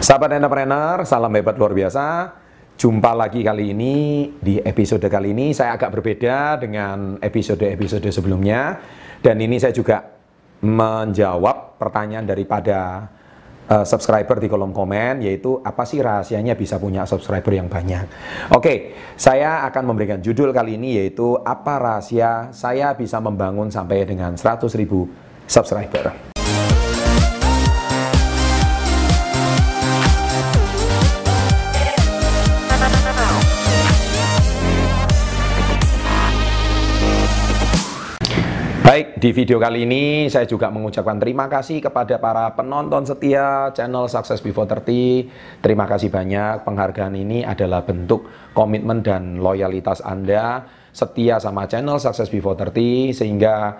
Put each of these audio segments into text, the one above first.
Sahabat entrepreneur, salam hebat luar biasa. Jumpa lagi kali ini di episode kali ini saya agak berbeda dengan episode-episode sebelumnya dan ini saya juga menjawab pertanyaan daripada eh, subscriber di kolom komen yaitu apa sih rahasianya bisa punya subscriber yang banyak. Oke, saya akan memberikan judul kali ini yaitu apa rahasia saya bisa membangun sampai dengan 100.000 subscriber. di video kali ini saya juga mengucapkan terima kasih kepada para penonton setia channel Success Before 30. Terima kasih banyak. Penghargaan ini adalah bentuk komitmen dan loyalitas Anda setia sama channel Success Before 30 sehingga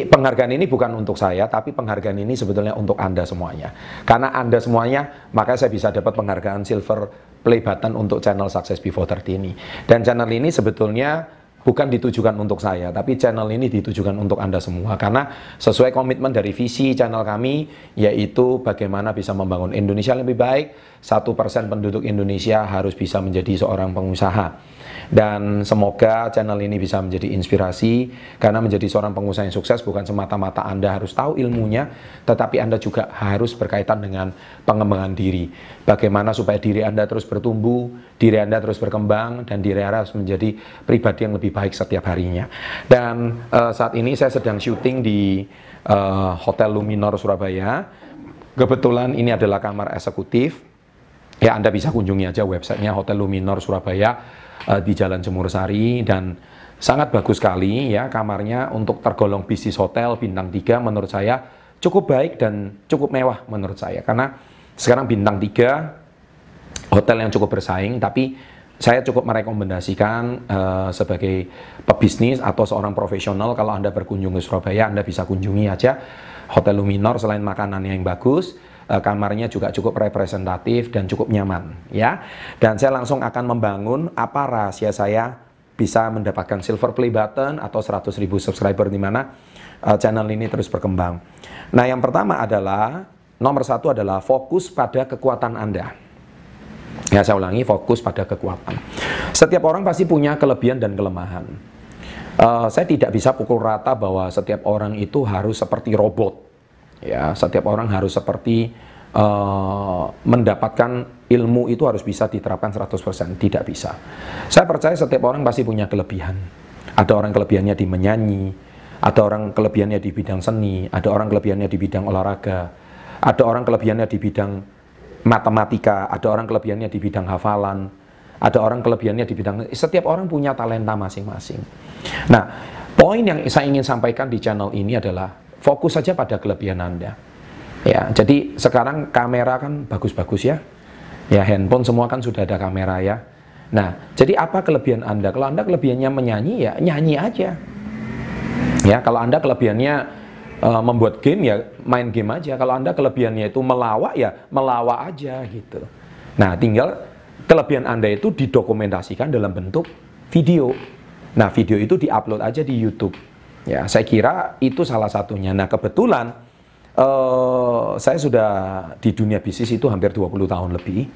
penghargaan ini bukan untuk saya, tapi penghargaan ini sebetulnya untuk Anda semuanya. Karena Anda semuanya, maka saya bisa dapat penghargaan silver play button untuk channel Success Before 30 ini. Dan channel ini sebetulnya bukan ditujukan untuk saya, tapi channel ini ditujukan untuk Anda semua. Karena sesuai komitmen dari visi channel kami, yaitu bagaimana bisa membangun Indonesia lebih baik, satu persen penduduk Indonesia harus bisa menjadi seorang pengusaha. Dan semoga channel ini bisa menjadi inspirasi, karena menjadi seorang pengusaha yang sukses bukan semata-mata Anda harus tahu ilmunya, tetapi Anda juga harus berkaitan dengan pengembangan diri. Bagaimana supaya diri Anda terus bertumbuh, diri Anda terus berkembang, dan diri Anda harus menjadi pribadi yang lebih baik setiap harinya. Dan uh, saat ini saya sedang syuting di uh, Hotel Luminor Surabaya. Kebetulan ini adalah kamar eksekutif. Ya Anda bisa kunjungi aja websitenya Hotel Luminor Surabaya uh, di Jalan Jemur Sari dan sangat bagus sekali ya kamarnya untuk tergolong bisnis hotel bintang 3 menurut saya cukup baik dan cukup mewah menurut saya karena sekarang bintang 3 hotel yang cukup bersaing tapi saya cukup merekomendasikan uh, sebagai pebisnis atau seorang profesional kalau Anda berkunjung ke Surabaya Anda bisa kunjungi aja Hotel Luminor selain makanannya yang bagus uh, kamarnya juga cukup representatif dan cukup nyaman ya dan saya langsung akan membangun apa rahasia saya bisa mendapatkan silver play button atau ribu subscriber di mana eh, channel ini terus berkembang. Nah, yang pertama adalah nomor satu adalah fokus pada kekuatan Anda. Ya saya ulangi fokus pada kekuatan. Setiap orang pasti punya kelebihan dan kelemahan. Uh, saya tidak bisa pukul rata bahwa setiap orang itu harus seperti robot. Ya, setiap orang harus seperti uh, mendapatkan ilmu itu harus bisa diterapkan 100%, tidak bisa. Saya percaya setiap orang pasti punya kelebihan. Ada orang kelebihannya di menyanyi, ada orang kelebihannya di bidang seni, ada orang kelebihannya di bidang olahraga, ada orang kelebihannya di bidang matematika, ada orang kelebihannya di bidang hafalan, ada orang kelebihannya di bidang setiap orang punya talenta masing-masing. Nah, poin yang saya ingin sampaikan di channel ini adalah fokus saja pada kelebihan Anda. Ya, jadi sekarang kamera kan bagus-bagus ya. Ya, handphone semua kan sudah ada kamera ya. Nah, jadi apa kelebihan Anda? Kalau Anda kelebihannya menyanyi ya, nyanyi aja. Ya, kalau Anda kelebihannya uh, membuat game ya main game aja. Kalau Anda kelebihannya itu melawak ya melawak aja gitu. Nah, tinggal kelebihan Anda itu didokumentasikan dalam bentuk video. Nah, video itu diupload aja di YouTube. Ya, saya kira itu salah satunya. Nah, kebetulan uh, saya sudah di dunia bisnis itu hampir 20 tahun lebih.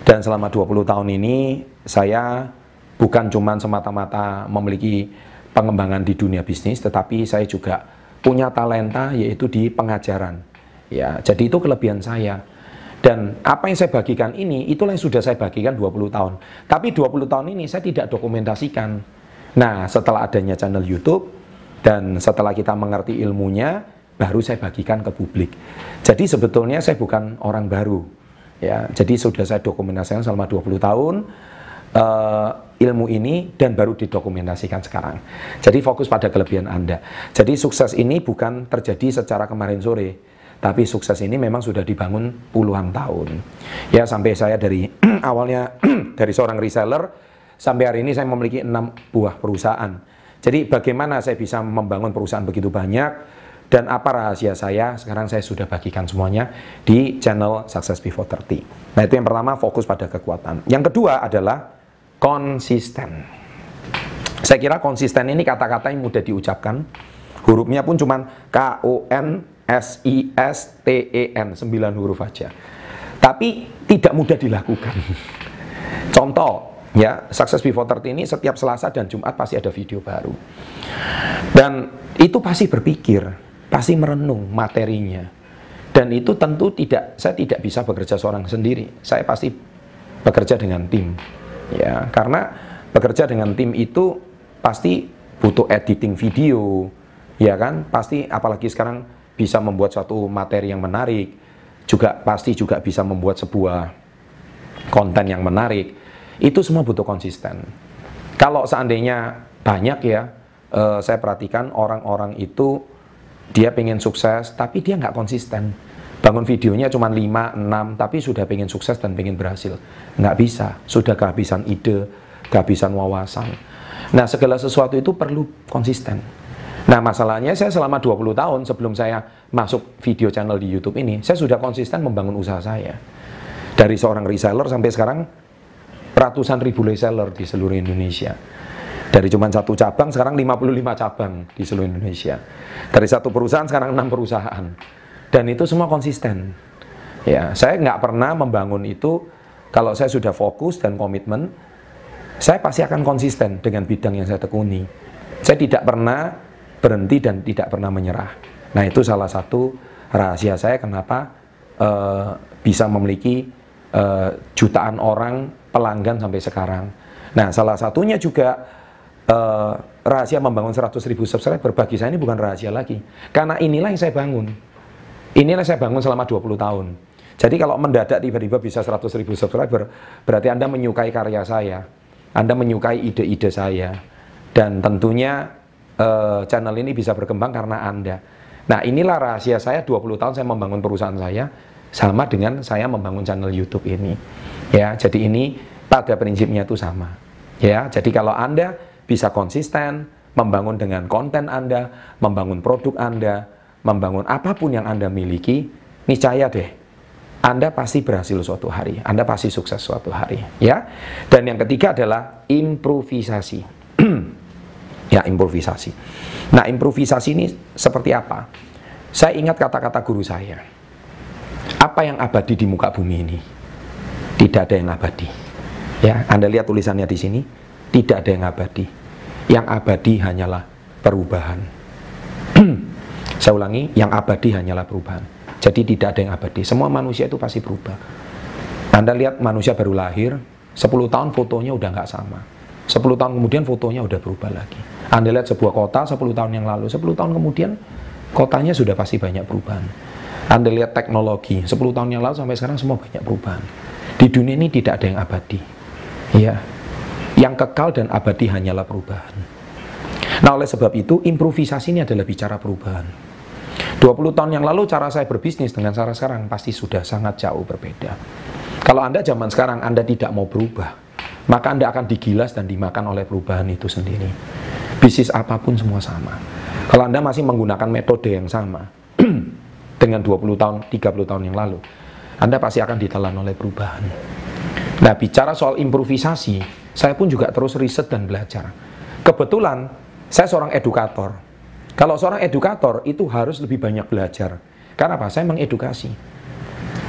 Dan selama 20 tahun ini saya bukan cuman semata-mata memiliki pengembangan di dunia bisnis, tetapi saya juga punya talenta yaitu di pengajaran. Ya, jadi itu kelebihan saya. Dan apa yang saya bagikan ini, itulah yang sudah saya bagikan 20 tahun. Tapi 20 tahun ini saya tidak dokumentasikan. Nah, setelah adanya channel YouTube, dan setelah kita mengerti ilmunya, baru saya bagikan ke publik. Jadi sebetulnya saya bukan orang baru. ya. Jadi sudah saya dokumentasikan selama 20 tahun, uh, ilmu ini dan baru didokumentasikan sekarang. Jadi fokus pada kelebihan Anda. Jadi sukses ini bukan terjadi secara kemarin sore, tapi sukses ini memang sudah dibangun puluhan tahun. Ya sampai saya dari awalnya dari seorang reseller sampai hari ini saya memiliki enam buah perusahaan. Jadi bagaimana saya bisa membangun perusahaan begitu banyak dan apa rahasia saya? Sekarang saya sudah bagikan semuanya di channel Success Before 30. Nah, itu yang pertama fokus pada kekuatan. Yang kedua adalah konsisten. Saya kira konsisten ini kata-kata yang mudah diucapkan. Hurufnya pun cuma K O N S I S T E N, sembilan huruf aja. Tapi tidak mudah dilakukan. Contoh, ya, Success Before 30 ini setiap Selasa dan Jumat pasti ada video baru. Dan itu pasti berpikir, pasti merenung materinya. Dan itu tentu tidak, saya tidak bisa bekerja seorang sendiri. Saya pasti bekerja dengan tim ya karena bekerja dengan tim itu pasti butuh editing video ya kan pasti apalagi sekarang bisa membuat satu materi yang menarik juga pasti juga bisa membuat sebuah konten yang menarik itu semua butuh konsisten kalau seandainya banyak ya eh, saya perhatikan orang-orang itu dia pengen sukses tapi dia nggak konsisten Bangun videonya cuma 5, 6, tapi sudah pengen sukses dan pengen berhasil. Nggak bisa, sudah kehabisan ide, kehabisan wawasan. Nah, segala sesuatu itu perlu konsisten. Nah, masalahnya saya selama 20 tahun sebelum saya masuk video channel di YouTube ini, saya sudah konsisten membangun usaha saya. Dari seorang reseller sampai sekarang ratusan ribu reseller di seluruh Indonesia. Dari cuma satu cabang, sekarang 55 cabang di seluruh Indonesia. Dari satu perusahaan, sekarang enam perusahaan dan itu semua konsisten. Ya, saya nggak pernah membangun itu kalau saya sudah fokus dan komitmen, saya pasti akan konsisten dengan bidang yang saya tekuni. Saya tidak pernah berhenti dan tidak pernah menyerah. Nah, itu salah satu rahasia saya kenapa uh, bisa memiliki uh, jutaan orang pelanggan sampai sekarang. Nah, salah satunya juga uh, rahasia membangun seratus ribu subscriber bagi saya ini bukan rahasia lagi. Karena inilah yang saya bangun. Inilah saya bangun selama 20 tahun. Jadi kalau mendadak tiba-tiba bisa 100 ribu subscriber, berarti Anda menyukai karya saya. Anda menyukai ide-ide saya. Dan tentunya eh, channel ini bisa berkembang karena Anda. Nah inilah rahasia saya 20 tahun saya membangun perusahaan saya, sama dengan saya membangun channel YouTube ini. Ya, jadi ini pada prinsipnya itu sama. Ya, jadi kalau Anda bisa konsisten membangun dengan konten Anda, membangun produk Anda, membangun apapun yang Anda miliki, niscaya deh anda pasti berhasil suatu hari, Anda pasti sukses suatu hari, ya. Dan yang ketiga adalah improvisasi. ya, improvisasi. Nah, improvisasi ini seperti apa? Saya ingat kata-kata guru saya. Apa yang abadi di muka bumi ini? Tidak ada yang abadi. Ya, Anda lihat tulisannya di sini, tidak ada yang abadi. Yang abadi hanyalah perubahan. Saya ulangi, yang abadi hanyalah perubahan. Jadi tidak ada yang abadi. Semua manusia itu pasti berubah. Anda lihat manusia baru lahir, 10 tahun fotonya udah nggak sama. 10 tahun kemudian fotonya udah berubah lagi. Anda lihat sebuah kota 10 tahun yang lalu, 10 tahun kemudian kotanya sudah pasti banyak perubahan. Anda lihat teknologi, 10 tahun yang lalu sampai sekarang semua banyak perubahan. Di dunia ini tidak ada yang abadi. Ya. Yang kekal dan abadi hanyalah perubahan. Nah, oleh sebab itu improvisasi ini adalah bicara perubahan. 20 tahun yang lalu cara saya berbisnis dengan cara sekarang pasti sudah sangat jauh berbeda. Kalau Anda zaman sekarang Anda tidak mau berubah, maka Anda akan digilas dan dimakan oleh perubahan itu sendiri. Bisnis apapun semua sama. Kalau Anda masih menggunakan metode yang sama dengan 20 tahun, 30 tahun yang lalu, Anda pasti akan ditelan oleh perubahan. Nah, bicara soal improvisasi, saya pun juga terus riset dan belajar. Kebetulan saya seorang edukator kalau seorang edukator itu harus lebih banyak belajar. Karena apa? Saya mengedukasi.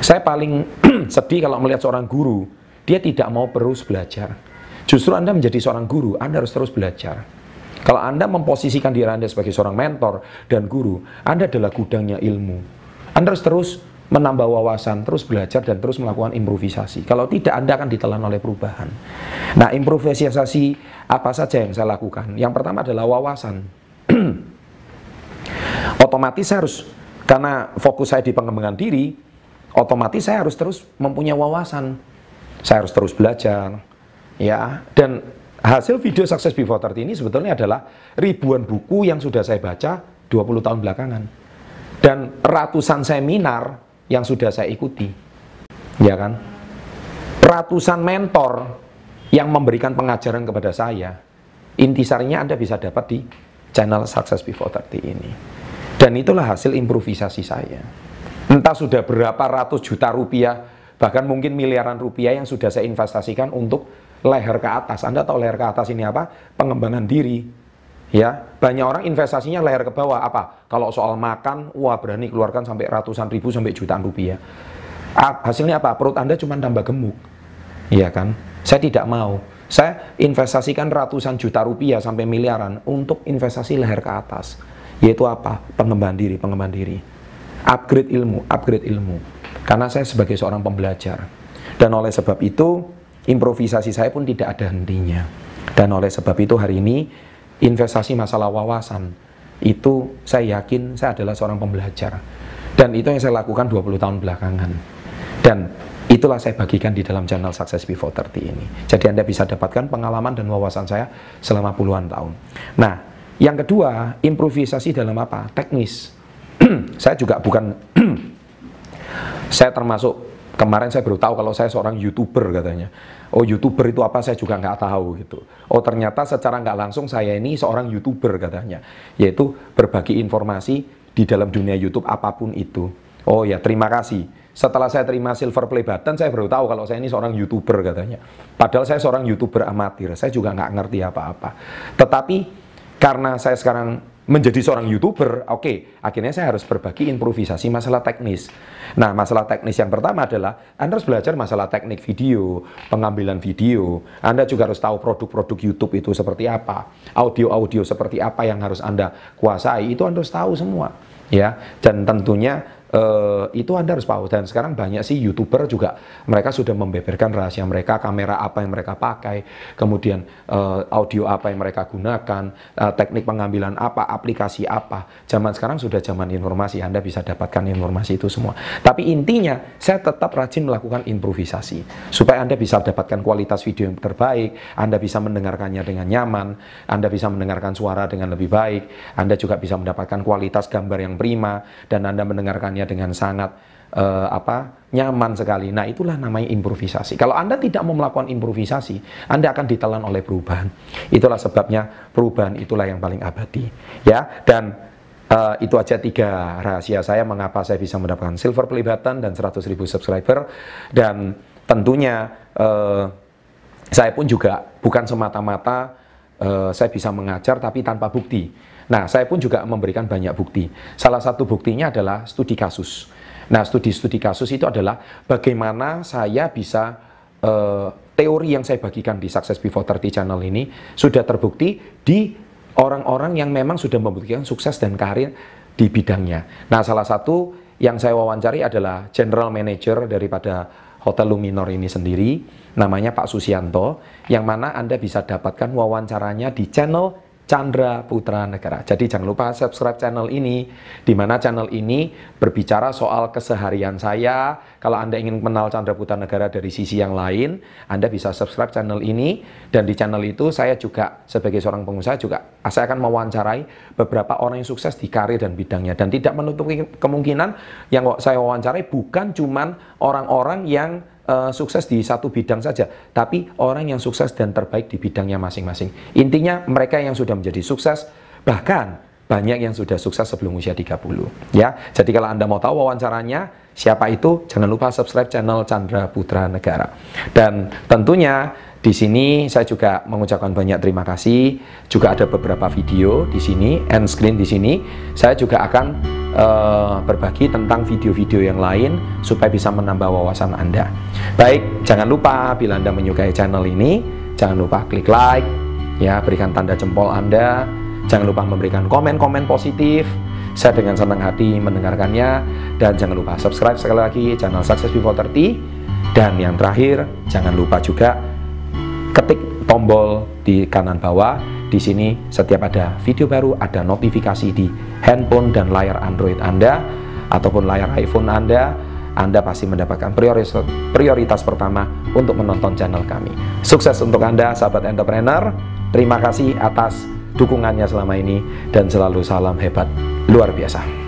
Saya paling sedih kalau melihat seorang guru, dia tidak mau terus belajar. Justru Anda menjadi seorang guru, Anda harus terus belajar. Kalau Anda memposisikan diri Anda sebagai seorang mentor dan guru, Anda adalah gudangnya ilmu. Anda harus terus menambah wawasan, terus belajar, dan terus melakukan improvisasi. Kalau tidak, Anda akan ditelan oleh perubahan. Nah, improvisasi apa saja yang saya lakukan? Yang pertama adalah wawasan. otomatis saya harus karena fokus saya di pengembangan diri, otomatis saya harus terus mempunyai wawasan. Saya harus terus belajar. Ya, dan hasil video sukses Before 30 ini sebetulnya adalah ribuan buku yang sudah saya baca 20 tahun belakangan. Dan ratusan seminar yang sudah saya ikuti. Ya kan? Ratusan mentor yang memberikan pengajaran kepada saya. Intisarinya Anda bisa dapat di channel Success Before 30 ini. Dan itulah hasil improvisasi saya. Entah sudah berapa ratus juta rupiah, bahkan mungkin miliaran rupiah yang sudah saya investasikan untuk leher ke atas. Anda tahu leher ke atas ini apa? Pengembangan diri. Ya, banyak orang investasinya leher ke bawah apa? Kalau soal makan, wah berani keluarkan sampai ratusan ribu sampai jutaan rupiah. Hasilnya apa? Perut Anda cuma tambah gemuk. Iya kan? Saya tidak mau. Saya investasikan ratusan juta rupiah sampai miliaran untuk investasi leher ke atas yaitu apa? Pengembangan diri, pengembangan diri. Upgrade ilmu, upgrade ilmu. Karena saya sebagai seorang pembelajar. Dan oleh sebab itu, improvisasi saya pun tidak ada hentinya. Dan oleh sebab itu hari ini, investasi masalah wawasan, itu saya yakin saya adalah seorang pembelajar. Dan itu yang saya lakukan 20 tahun belakangan. Dan itulah saya bagikan di dalam channel Success Before 30 ini. Jadi Anda bisa dapatkan pengalaman dan wawasan saya selama puluhan tahun. Nah, yang kedua, improvisasi dalam apa? Teknis. saya juga bukan saya termasuk kemarin saya baru tahu kalau saya seorang youtuber katanya. Oh youtuber itu apa saya juga nggak tahu gitu. Oh ternyata secara nggak langsung saya ini seorang youtuber katanya, yaitu berbagi informasi di dalam dunia YouTube apapun itu. Oh ya terima kasih. Setelah saya terima silver play button, saya baru tahu kalau saya ini seorang youtuber katanya. Padahal saya seorang youtuber amatir, saya juga nggak ngerti apa-apa. Tetapi karena saya sekarang menjadi seorang youtuber, oke, okay, akhirnya saya harus berbagi improvisasi masalah teknis. Nah, masalah teknis yang pertama adalah Anda harus belajar masalah teknik video, pengambilan video. Anda juga harus tahu produk-produk YouTube itu seperti apa, audio-audio seperti apa yang harus Anda kuasai, itu Anda harus tahu semua. Ya, dan tentunya Uh, itu Anda harus tahu dan sekarang banyak sih youtuber juga mereka sudah membeberkan rahasia mereka kamera apa yang mereka pakai kemudian uh, audio apa yang mereka gunakan uh, teknik pengambilan apa aplikasi apa zaman sekarang sudah zaman informasi Anda bisa dapatkan informasi itu semua tapi intinya saya tetap rajin melakukan improvisasi supaya Anda bisa dapatkan kualitas video yang terbaik Anda bisa mendengarkannya dengan nyaman Anda bisa mendengarkan suara dengan lebih baik Anda juga bisa mendapatkan kualitas gambar yang prima dan Anda mendengarkannya dengan sangat eh, apa nyaman sekali. Nah, itulah namanya improvisasi. Kalau Anda tidak mau melakukan improvisasi, Anda akan ditelan oleh perubahan. Itulah sebabnya perubahan itulah yang paling abadi, ya. Dan Uh, itu aja tiga rahasia saya mengapa saya bisa mendapatkan silver pelibatan dan 100.000 subscriber dan tentunya uh, saya pun juga bukan semata-mata uh, saya bisa mengajar tapi tanpa bukti Nah, saya pun juga memberikan banyak bukti. Salah satu buktinya adalah studi kasus. Nah, studi-studi kasus itu adalah bagaimana saya bisa eh, teori yang saya bagikan di Success Before 30 channel ini sudah terbukti di orang-orang yang memang sudah membuktikan sukses dan karir di bidangnya. Nah, salah satu yang saya wawancari adalah general manager daripada Hotel Luminor ini sendiri, namanya Pak Susianto, yang mana Anda bisa dapatkan wawancaranya di channel Chandra Putra Negara. Jadi jangan lupa subscribe channel ini, di mana channel ini berbicara soal keseharian saya. Kalau Anda ingin mengenal Chandra Putra Negara dari sisi yang lain, Anda bisa subscribe channel ini. Dan di channel itu saya juga sebagai seorang pengusaha juga, saya akan mewawancarai beberapa orang yang sukses di karir dan bidangnya. Dan tidak menutup kemungkinan yang saya wawancarai bukan cuman orang-orang yang uh, sukses di satu bidang saja, tapi orang yang sukses dan terbaik di bidangnya masing-masing. Intinya mereka yang sudah menjadi sukses, bahkan banyak yang sudah sukses sebelum usia 30 ya. Jadi kalau Anda mau tahu wawancaranya siapa itu, jangan lupa subscribe channel Chandra Putra Negara. Dan tentunya di sini saya juga mengucapkan banyak terima kasih. Juga ada beberapa video di sini, end screen di sini. Saya juga akan uh, berbagi tentang video-video yang lain supaya bisa menambah wawasan Anda. Baik, jangan lupa bila Anda menyukai channel ini, jangan lupa klik like, ya berikan tanda jempol Anda. Jangan lupa memberikan komen-komen positif. Saya dengan senang hati mendengarkannya dan jangan lupa subscribe sekali lagi channel Success Before 30 dan yang terakhir jangan lupa juga ketik tombol di kanan bawah. Di sini setiap ada video baru ada notifikasi di handphone dan layar Android Anda ataupun layar iPhone Anda, Anda pasti mendapatkan prioritas, prioritas pertama untuk menonton channel kami. Sukses untuk Anda sahabat entrepreneur. Terima kasih atas dukungannya selama ini dan selalu salam hebat luar biasa.